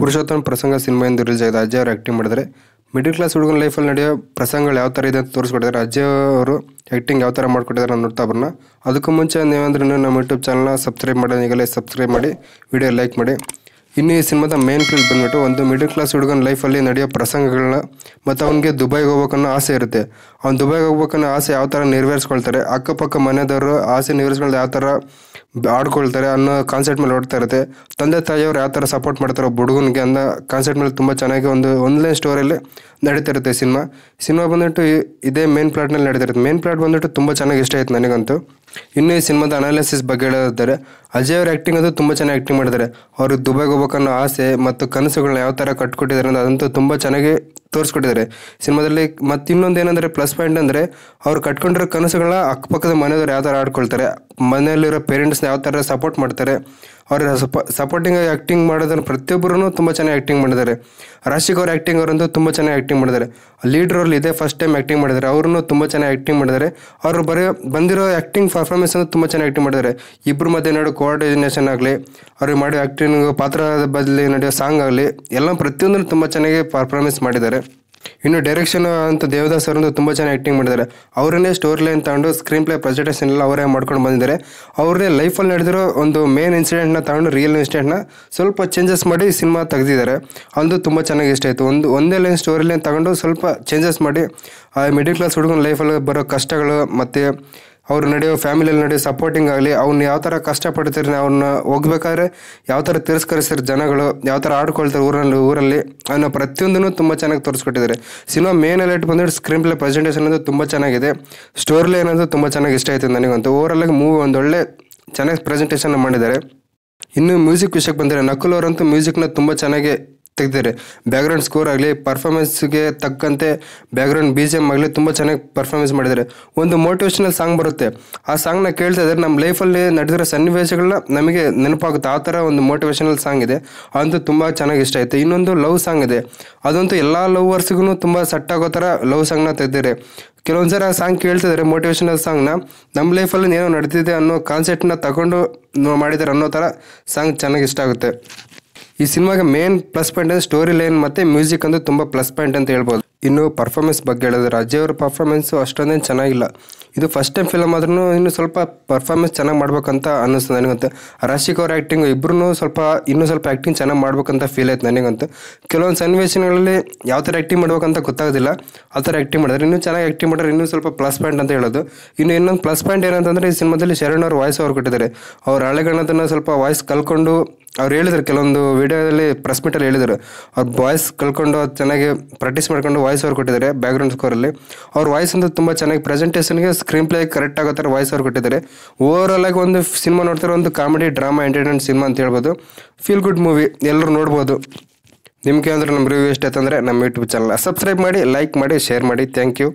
ಪುರುಷೋತ್ತಮ ಪ್ರಸಂಗ ಸಿನಿಮಾ ಎಂದು ರಿಲೀಸ್ ಆಗಿದೆ ಅಜಯ್ ಅವರು ಆ್ಯಕ್ಟಿಂಗ್ ಮಾಡಿದರೆ ಮಿಡಿಲ್ ಕ್ಲಾಸ್ ಹುಡುಗನ ಲೈಫಲ್ಲಿ ನಡೆಯೋ ಪ್ರಸಂಗಗಳು ಯಾವ ಥರ ಇದೆ ಅಂತ ತೋರಿಸ್ಕೊಟ್ಟಿದ್ದಾರೆ ಅಜಯ್ ಅವರು ಆ್ಯಕ್ಟಿಂಗ್ ಯಾವ ಥರ ಮಾಡಿಕೊಟ್ಟಿದ್ದಾರೆ ನಾನು ನೋಡ್ತಾ ಬರೋಣ ಅದಕ್ಕೂ ಮುಂಚೆ ನೀವಂದ್ರೂ ನಮ್ಮ ಯೂಟ್ಯೂಬ್ ಚಾನಲ್ನ ಸಬ್ಸ್ಕ್ರೈಬ್ ಮಾಡೋದು ಈಗಲೇ ಸಬ್ಸ್ಕ್ರೈಬ್ ಮಾಡಿ ವಿಡಿಯೋ ಲೈಕ್ ಮಾಡಿ ಇನ್ನು ಈ ಸಿನಿಮಾದ ಮೇನ್ ಫೀಲ್ಡ್ ಬಂದ್ಬಿಟ್ಟು ಒಂದು ಮಿಡಲ್ ಕ್ಲಾಸ್ ಹುಡುಗನ ಲೈಫಲ್ಲಿ ನಡೆಯೋ ಪ್ರಸಂಗಗಳನ್ನ ಮತ್ತು ಅವನಿಗೆ ದುಬೈಗೆ ಹೋಗ್ಬೇಕನ್ನೋ ಆಸೆ ಇರುತ್ತೆ ಅವ್ನು ದುಬೈಗೆ ಹೋಗ್ಬೇಕನ್ನೋ ಆಸೆ ಯಾವ ಥರ ನೆರವೇರಿಸ್ಕೊಳ್ತಾರೆ ಅಕ್ಕಪಕ್ಕ ಮನೆಯವರು ಆಸೆ ನೆರವೇರಿಸ್ಕೊಳ್ದೆ ಯಾವ ಥರ ಆಡ್ಕೊಳ್ತಾರೆ ಅನ್ನೋ ಕಾನ್ಸೆಪ್ಟ್ ಮೇಲೆ ಓಡ್ತಾ ಇರುತ್ತೆ ತಂದೆ ತಾಯಿಯವರು ಯಾವ ಥರ ಸಪೋರ್ಟ್ ಮಾಡ್ತಾರೋ ಹುಡುಗನಿಗೆ ಅಂದ ಕಾನ್ಸೆಪ್ಟ್ ಮೇಲೆ ತುಂಬ ಚೆನ್ನಾಗಿ ಒಂದು ಆನ್ಲೈನ್ ಸ್ಟೋರಲ್ಲಿ ನಡೀತಿರುತ್ತೆ ಸಿನಿಮಾ ಸಿನಿಮಾ ಬಂದ್ಬಿಟ್ಟು ಇದೇ ಮೇನ್ ಪ್ಲಾಟ್ನಲ್ಲಿ ನಡೀತಿರುತ್ತೆ ಮೇನ್ ಪ್ಲಾಟ್ ಬಂದ್ಬಿಟ್ಟು ತುಂಬ ಚೆನ್ನಾಗಿ ಇಷ್ಟ ಆಯ್ತು ನನಗಂತೂ ಇನ್ನು ಈ ಸಿನಿಮಾದ ಅನಾಲಿಸಿಸ್ ಬಗ್ಗೆ ಹೇಳೋದಾದರೆ ಅಜಯ್ ಅವ್ರ ಆ್ಯಕ್ಟಿಂಗ್ ಅದು ತುಂಬ ಚೆನ್ನಾಗಿ ಆ್ಯಕ್ಟಿಂಗ್ ಮಾಡಿದ್ದಾರೆ ಅವರು ದುಬೈಗೆ ಹೋಗ್ಬೇಕನ್ನೋ ಆಸೆ ಮತ್ತು ಕನಸುಗಳನ್ನ ಯಾವ ಥರ ಕಟ್ಕೊಟ್ಟಿದ್ದಾರೆ ಅಂದರೆ ಅದಂತೂ ತುಂಬ ಚೆನ್ನಾಗಿ ತೋರಿಸ್ಕೊಟ್ಟಿದ್ದಾರೆ ಸಿನಿಮಾದಲ್ಲಿ ಮತ್ತು ಇನ್ನೊಂದು ಏನಂದರೆ ಪ್ಲಸ್ ಪಾಯಿಂಟ್ ಅಂದರೆ ಅವ್ರು ಕಟ್ಕೊಂಡಿರೋ ಕನಸುಗಳನ್ನ ಅಕ್ಕಪಕ್ಕದ ಮನೆಯವರು ಯಾವ ಥರ ಆಡ್ಕೊಳ್ತಾರೆ ಮನೆಯಲ್ಲಿರೋ ಪೇರೆಂಟ್ಸ್ನ ಯಾವ ಥರ ಸಪೋರ್ಟ್ ಮಾಡ್ತಾರೆ ಅವ್ರ ಸಪ ಸಪೋರ್ಟಿಂಗ್ ಆ್ಯಕ್ಟಿಂಗ್ ಮಾಡೋದನ್ನು ಪ್ರತಿಯೊಬ್ಬರೂ ತುಂಬ ಚೆನ್ನಾಗಿ ಆ್ಯಕ್ಟಿಂಗ್ ಮಾಡಿದ್ದಾರೆ ರಾಶಿಕ್ ಅವ್ರ ಆ್ಯಕ್ಟಿಂಗ್ ಅವರಂತೂ ತುಂಬ ಚೆನ್ನಾಗಿ ಆ್ಯಕ್ಟಿಂಗ್ ಮಾಡಿದ್ದಾರೆ ಲೀಡ್ರಲ್ಲಿ ಇದೇ ಫಸ್ಟ್ ಟೈಮ್ ಆ್ಯಕ್ಟಿಂಗ್ ಮಾಡಿದ್ದಾರೆ ಅವ್ರೂ ತುಂಬ ಚೆನ್ನಾಗಿ ಆ್ಯಕ್ಟಿಂಗ್ ಮಾಡಿದ್ದಾರೆ ಅವರು ಬರೋ ಬಂದಿರೋ ಆ್ಯಕ್ಟಿಂಗ್ ಪರ್ಫಾರ್ಮೆನ್ಸ್ ಅನ್ನು ತುಂಬ ಚೆನ್ನಾಗಿ ಆ್ಯಕ್ಟಿಂಗ್ ಮಾಡಿದ್ದಾರೆ ಇಬ್ಬರು ಮಧ್ಯೆ ನಡೆಯೋ ಕೋಆರ್ಡಿನೇಷನ್ ಆಗಲಿ ಅವ್ರಿಗೆ ಮಾಡೋ ಆ್ಯಕ್ಟಿಂಗ್ ಪಾತ್ರದ ಬದಲಿ ನಡೆಯೋ ಸಾಂಗ್ ಆಗಲಿ ಎಲ್ಲ ಪ್ರತಿಯೊಂದನ್ನು ತುಂಬ ಚೆನ್ನಾಗಿ ಪರ್ಫಾರ್ಮೆನ್ಸ್ ಮಾಡಿದ್ದಾರೆ ಇನ್ನು ಡೈರೆಕ್ಷನ್ ಅಂತ ದೇವದಾಸ್ ಅವರಂತೂ ತುಂಬ ಚೆನ್ನಾಗಿ ಆ್ಯಕ್ಟಿಂಗ್ ಮಾಡಿದ್ದಾರೆ ಅವರನ್ನೇ ಸ್ಟೋರಿ ಲೈನ್ ತಗೊಂಡು ಸ್ಕ್ರೀನ್ ಪ್ಲೇ ಪ್ರೆಸೆಂಟೇಷನ್ ಎಲ್ಲ ಅವರೇ ಮಾಡ್ಕೊಂಡು ಬಂದಿದ್ದಾರೆ ಅವರೇ ಲೈಫಲ್ಲಿ ನಡೆದಿರೋ ಒಂದು ಮೇನ್ ಇನ್ಸಿಡೆಂಟ್ನ ತಗೊಂಡು ರಿಯಲ್ ಇನ್ಸಿಡೆಂಟ್ನ ಸ್ವಲ್ಪ ಚೇಂಜಸ್ ಮಾಡಿ ಸಿನಿಮಾ ತೆಗೆದಿದ್ದಾರೆ ಅಂದು ತುಂಬ ಚೆನ್ನಾಗಿ ಇಷ್ಟ ಆಯಿತು ಒಂದು ಒಂದೇ ಲೈನ್ ಸ್ಟೋರಿ ಲೈನ್ ತಗೊಂಡು ಸ್ವಲ್ಪ ಚೇಂಜಸ್ ಮಾಡಿ ಆ ಮಿಡಿಲ್ ಕ್ಲಾಸ್ ಹುಡುಗನ ಲೈಫಲ್ಲಿ ಬರೋ ಕಷ್ಟಗಳು ಮತ್ತು ಅವ್ರು ನಡೆಯೋ ಫ್ಯಾಮಿಲಿಯಲ್ಲಿ ನಡೆಯೋ ಸಪೋರ್ಟಿಂಗ್ ಆಗಲಿ ಅವ್ನು ಯಾವ ಥರ ಕಷ್ಟಪಡ್ತಾರೆ ಅವ್ರನ್ನ ಹೋಗ್ಬೇಕಾದ್ರೆ ಯಾವ ಥರ ತಿರಸ್ಕರಿಸ್ತಾರೆ ಜನಗಳು ಯಾವ ಥರ ಆಡ್ಕೊಳ್ತಾರೆ ಊರಲ್ಲಿ ಊರಲ್ಲಿ ಅನ್ನೋ ಪ್ರತಿಯೊಂದನ್ನು ತುಂಬ ಚೆನ್ನಾಗಿ ತೋರಿಸ್ಕೊಟ್ಟಿದ್ದಾರೆ ಸಿನಿಮಾ ಮೇನ್ ಎಲೈಟ್ ಬಂದರೆ ಸ್ಕ್ರೀನ್ ಪ್ಲೇ ಪ್ರೆಸೆಂಟೇಷನ್ ಅಂತೂ ತುಂಬ ಚೆನ್ನಾಗಿದೆ ಸ್ಟೋರಿ ಲೈನ್ ಅಂದರೆ ತುಂಬ ಚೆನ್ನಾಗಿ ಇಷ್ಟ ಆಯಿತು ನನಗಂತೂ ಓವರಲ್ಲಾಗಿ ಮೂವಿ ಒಂದೊಳ್ಳೆ ಚೆನ್ನಾಗಿ ಪ್ರೆಸೆಂಟೇಷನ್ ಮಾಡಿದ್ದಾರೆ ಇನ್ನು ಮ್ಯೂಸಿಕ್ ವಿಷಯಕ್ಕೆ ಬಂದರೆ ನಕುಲ್ ಅವರಂತೂ ಮ್ಯೂಸಿಕ್ನ ತುಂಬ ಚೆನ್ನಾಗಿ ತೆಗ್ದಿದ್ದಾರೆ ಬ್ಯಾಕ್ಗ್ರೌಂಡ್ ಸ್ಕೋರ್ ಆಗಲಿ ಪರ್ಫಾರ್ಮೆನ್ಸ್ಗೆ ತಕ್ಕಂತೆ ಬ್ಯಾಕ್ಗ್ರೌಂಡ್ ಬಿ ಜಿ ಎಮ್ ಆಗಲಿ ತುಂಬ ಚೆನ್ನಾಗಿ ಪರ್ಫಾರ್ಮೆನ್ಸ್ ಮಾಡಿದ್ದಾರೆ ಒಂದು ಮೋಟಿವೇಶನಲ್ ಸಾಂಗ್ ಬರುತ್ತೆ ಆ ಸಾಂಗ್ನ ಕೇಳ್ತಾ ಇದ್ದಾರೆ ನಮ್ಮ ಲೈಫಲ್ಲಿ ನಡೆದಿರೋ ಸನ್ನಿವೇಶಗಳನ್ನ ನಮಗೆ ನೆನಪಾಗುತ್ತೆ ಆ ಥರ ಒಂದು ಮೋಟಿವೇಶನಲ್ ಸಾಂಗ್ ಇದೆ ಅದಂತೂ ತುಂಬ ಚೆನ್ನಾಗಿ ಇಷ್ಟ ಆಯಿತು ಇನ್ನೊಂದು ಲವ್ ಸಾಂಗ್ ಇದೆ ಅದಂತೂ ಎಲ್ಲ ಲವ್ವರ್ಸ್ಗೂ ತುಂಬ ಸೆಟ್ ಆಗೋ ಥರ ಲವ್ ಸಾಂಗ್ನ ತೆಗ್ದಿದ್ದಾರೆ ಕೆಲವೊಂದು ಆ ಸಾಂಗ್ ಕೇಳ್ತಿದ್ದಾರೆ ಮೋಟಿವೇಶನಲ್ ಸಾಂಗ್ನ ನಮ್ಮ ಲೈಫಲ್ಲಿ ಏನೋ ನಡೆದಿದೆ ಅನ್ನೋ ಕಾನ್ಸೆಪ್ಟನ್ನ ತಗೊಂಡು ಮಾಡಿದ್ದಾರೆ ಅನ್ನೋ ಥರ ಸಾಂಗ್ ಚೆನ್ನಾಗಿ ಇಷ್ಟ ಆಗುತ್ತೆ ಈ ಸಿನಿಮಾಗೆ ಮೇನ್ ಪ್ಲಸ್ ಪಾಯಿಂಟ್ ಅಂದರೆ ಸ್ಟೋರಿ ಲೈನ್ ಮತ್ತು ಮ್ಯೂಸಿಕ್ ಅಂದ್ರೆ ತುಂಬ ಪ್ಲಸ್ ಪಾಯಿಂಟ್ ಅಂತ ಹೇಳ್ಬೋದು ಇನ್ನು ಪರ್ಫಾರ್ಮೆನ್ಸ್ ಬಗ್ಗೆ ಹೇಳಿದ್ರೆ ಅಜಯ್ ಅವ್ರ ಪರ್ಫಾರ್ಮೆನ್ಸು ಅಷ್ಟೊಂದೇನು ಚೆನ್ನಾಗಿಲ್ಲ ಇದು ಫಸ್ಟ್ ಟೈಮ್ ಫಿಲಮ್ ಆದ್ರೂ ಇನ್ನು ಸ್ವಲ್ಪ ಪರ್ಫಾರ್ಮೆನ್ಸ್ ಚೆನ್ನಾಗಿ ಮಾಡ್ಬೇಕಂತ ಅನ್ನಿಸ್ತು ನನಗಂತೂ ರಾಶಿಕ್ ಅವ್ರ ಆ್ಯಕ್ಟಿಂಗ್ ಇಬ್ಬರೂ ಸ್ವಲ್ಪ ಇನ್ನೂ ಸ್ವಲ್ಪ ಆ್ಯಕ್ಟಿಂಗ್ ಚೆನ್ನಾಗಿ ಮಾಡ್ಬೇಕಂತ ಫೀಲ್ ಆಯ್ತು ನನಗಂತೂ ಕೆಲವೊಂದು ಸನ್ನಿವೇಶಗಳಲ್ಲಿ ಯಾವ ಥರ ಆ್ಯಕ್ಟಿಂಗ್ ಮಾಡ್ಬೇಕಂತ ಗೊತ್ತಾಗೋದಿಲ್ಲ ಆ ಥರ ಆ್ಯಕ್ಟಿಂಗ್ ಮಾಡಿದ್ರೆ ಇನ್ನೂ ಚೆನ್ನಾಗಿ ಆ್ಯಕ್ಟಿಂಗ್ ಮಾಡಿದ್ರೆ ಇನ್ನೂ ಸ್ವಲ್ಪ ಪ್ಲಸ್ ಪಾಯಿಂಟ್ ಅಂತ ಹೇಳೋದು ಇನ್ನು ಇನ್ನೊಂದು ಪ್ಲಸ್ ಪಾಯಿಂಟ್ ಏನಂತಂದ್ರೆ ಈ ಸಿನಿಮಾದಲ್ಲಿ ಶರಣ್ ಅವ್ರ ವಾಯ್ಸ್ ಅವ್ರು ಕೊಟ್ಟಿದ್ದಾರೆ ಅವ್ರ ಹಳೆಗಣ್ಣದನ್ನು ಸ್ವಲ್ಪ ವಾಯ್ಸ್ ಕಲ್ಕೊಂಡು ಅವ್ರು ಹೇಳಿದ್ರು ಕೆಲವೊಂದು ವೀಡಿಯೋದಲ್ಲಿ ಪ್ರೆಸ್ ಮೀಟಲ್ಲಿ ಹೇಳಿದರು ಅವ್ರು ವಾಯ್ಸ್ ಕಳ್ಕೊಂಡು ಚೆನ್ನಾಗಿ ಪ್ರಾಕ್ಟೀಸ್ ಮಾಡ್ಕೊಂಡು ವಾಯ್ಸ್ ಅವ್ರು ಕೊಟ್ಟಿದ್ದಾರೆ ಬ್ಯಾಕ್ಗ್ರೌಂಡ್ ಸ್ಕೋರಲ್ಲಿ ಅವ್ರ ವಾಯ್ಸ್ ಅಂತ ತುಂಬ ಚೆನ್ನಾಗಿ ಪ್ರೆಸೆಂಟೇಷನ್ಗೆ ಸ್ಕ್ರೀನ್ ಪ್ಲೇ ಕರೆಕ್ಟ್ ಆಗೋ ಥರ ವಾಯ್ಸ್ ಅವ್ರು ಕೊಟ್ಟಿದ್ದಾರೆ ಓವರ್ ಆಗಿ ಒಂದು ಸಿನಿಮಾ ನೋಡ್ತಾರೆ ಒಂದು ಕಾಮಿಡಿ ಡ್ರಾಮಾ ಎಂಟರ್ಟೈನ್ಮೆಂಟ್ ಸಿನಿಮಾ ಅಂತ ಹೇಳ್ಬೋದು ಫೀಲ್ ಗುಡ್ ಮೂವಿ ಎಲ್ಲರೂ ನೋಡ್ಬೋದು ನಿಮಗೆ ಅಂದರೆ ನಮ್ಮ ರಿವ್ಯೂ ಅಂದರೆ ನಮ್ಮ ಯೂಟ್ಯೂಬ್ ಚಾನಲ್ ಸಬ್ಸ್ಕ್ರೈಬ್ ಮಾಡಿ ಲೈಕ್ ಮಾಡಿ ಶೇರ್ ಮಾಡಿ ಥ್ಯಾಂಕ್ ಯು